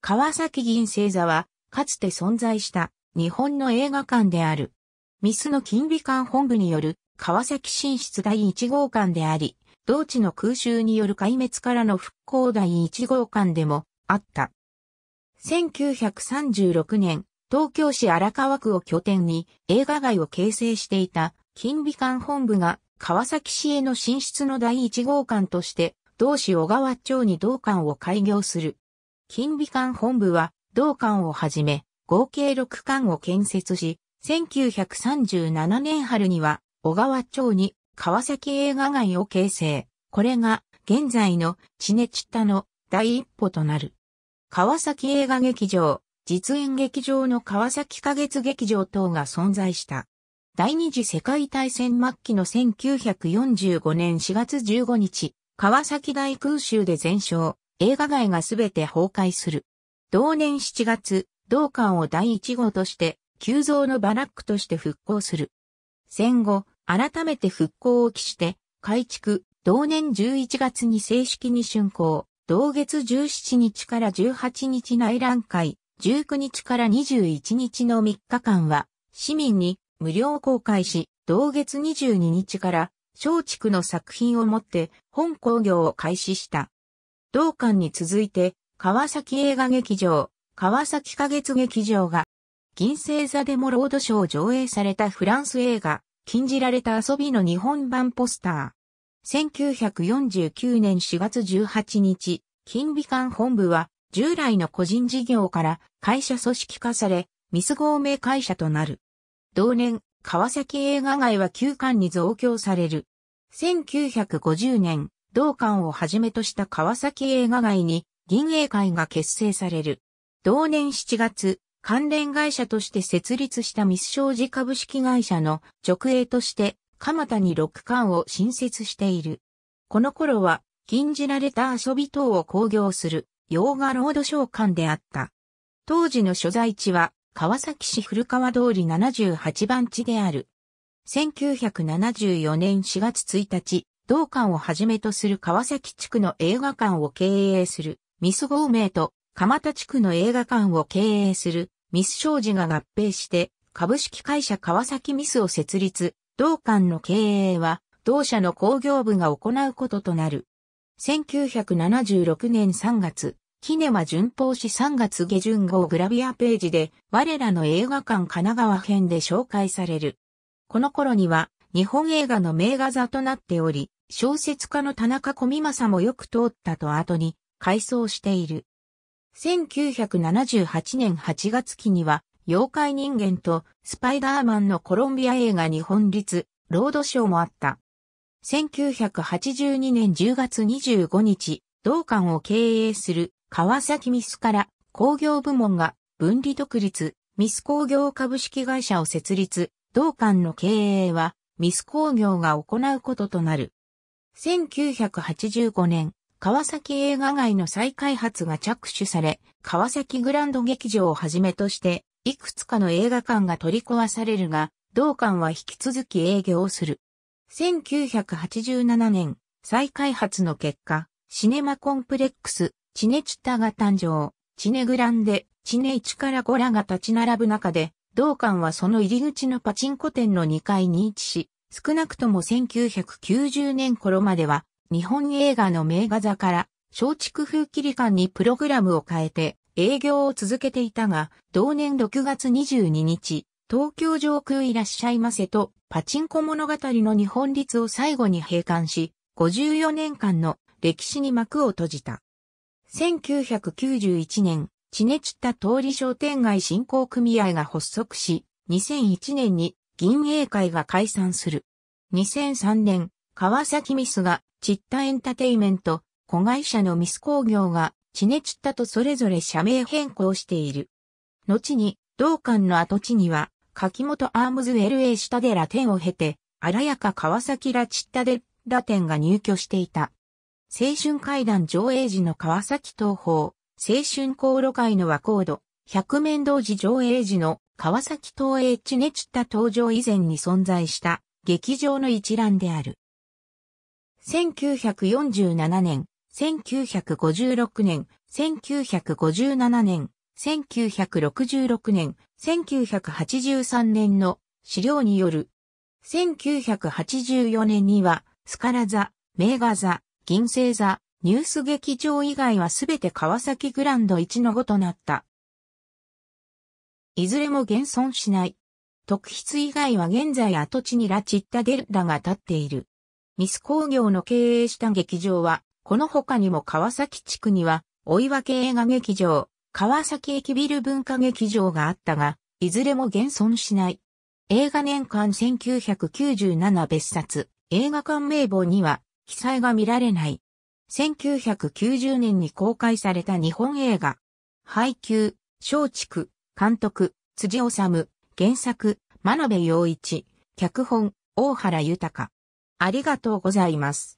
川崎銀星座は、かつて存在した日本の映画館である。ミスの金美館本部による川崎進出第1号館であり、同地の空襲による壊滅からの復興第1号館でもあった。1936年、東京市荒川区を拠点に映画街を形成していた金美館本部が川崎市への進出の第1号館として、同市小川町に同館を開業する。金美館本部は、同館をはじめ、合計6館を建設し、1937年春には、小川町に川崎映画街を形成。これが、現在のチネチッタの第一歩となる。川崎映画劇場、実演劇場の川崎花月劇場等が存在した。第二次世界大戦末期の1945年4月15日、川崎大空襲で全焼、映画街がすべて崩壊する。同年7月、同館を第1号として、急増のバラックとして復興する。戦後、改めて復興を期して、改築、同年11月に正式に竣工、同月17日から18日内覧会、19日から21日の3日間は、市民に無料公開し、同月22日から、松竹の作品をもって、本工業を開始した。同館に続いて、川崎映画劇場、川崎花月劇場が、銀星座でもロードショーを上映されたフランス映画、禁じられた遊びの日本版ポスター。1949年4月18日、金美館本部は、従来の個人事業から会社組織化され、ミス合名会社となる。同年、川崎映画街は旧館に増強される。1950年、同館をはじめとした川崎映画街に銀映会が結成される。同年7月、関連会社として設立したミス商事株式会社の直営として、蒲田に六館を新設している。この頃は、禁じられた遊び等を興行する、洋画ロード商館であった。当時の所在地は、川崎市古川通り78番地である。1974年4月1日、同館をはじめとする川崎地区の映画館を経営する、ミスゴーメと蒲田地区の映画館を経営する、ミス商事が合併して、株式会社川崎ミスを設立、同館の経営は、同社の工業部が行うこととなる。1976年3月、キネマ巡報誌3月下旬号グラビアページで、我らの映画館神奈川編で紹介される。この頃には、日本映画の名画座となっており、小説家の田中小美正もよく通ったと後に改装している。1978年8月期には、妖怪人間とスパイダーマンのコロンビア映画日本立、ロードショーもあった。1982年10月25日、同館を経営する川崎ミスから工業部門が分離独立、ミス工業株式会社を設立、同館の経営はミス工業が行うこととなる。1985年、川崎映画街の再開発が着手され、川崎グランド劇場をはじめとして、いくつかの映画館が取り壊されるが、同館は引き続き営業をする。1987年、再開発の結果、シネマコンプレックス、チネチタが誕生、チネグランデ、チネ1から5らが立ち並ぶ中で、同館はその入り口のパチンコ店の2階に位置し、少なくとも1990年頃までは、日本映画の名画座から、松竹風切り館にプログラムを変えて、営業を続けていたが、同年6月22日、東京上空いらっしゃいませと、パチンコ物語の日本立を最後に閉館し、54年間の歴史に幕を閉じた。1991年、チねちった通り商店街振興組合が発足し、2001年に銀英会が解散する。2003年、川崎ミスがチッタエンタテイメント、子会社のミス工業がチネチッタとそれぞれ社名変更している。後に、同館の跡地には、柿本アームズ LA 下でラテンを経て、荒やか川崎ラチッタでラテンが入居していた。青春階段上映時の川崎東宝、青春航路会の和コード、百面同時上映時の川崎東映地ネチった登場以前に存在した劇場の一覧である。1947年、1956年、1957年、1966年、1983年の資料による、1984年には、スカラ座、名画座、銀星座、ニュース劇場以外はすべて川崎グランド1の5となった。いずれも現存しない。特筆以外は現在跡地にラチッタデルダが建っている。ミス工業の経営した劇場は、この他にも川崎地区には、追い分け映画劇場、川崎駅ビル文化劇場があったが、いずれも現存しない。映画年間1997別冊、映画館名簿には記載が見られない。1990年に公開された日本映画、配給、松竹、監督、辻治、原作、真鍋陽一、脚本、大原豊。ありがとうございます。